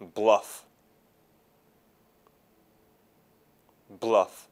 bluff, bluff.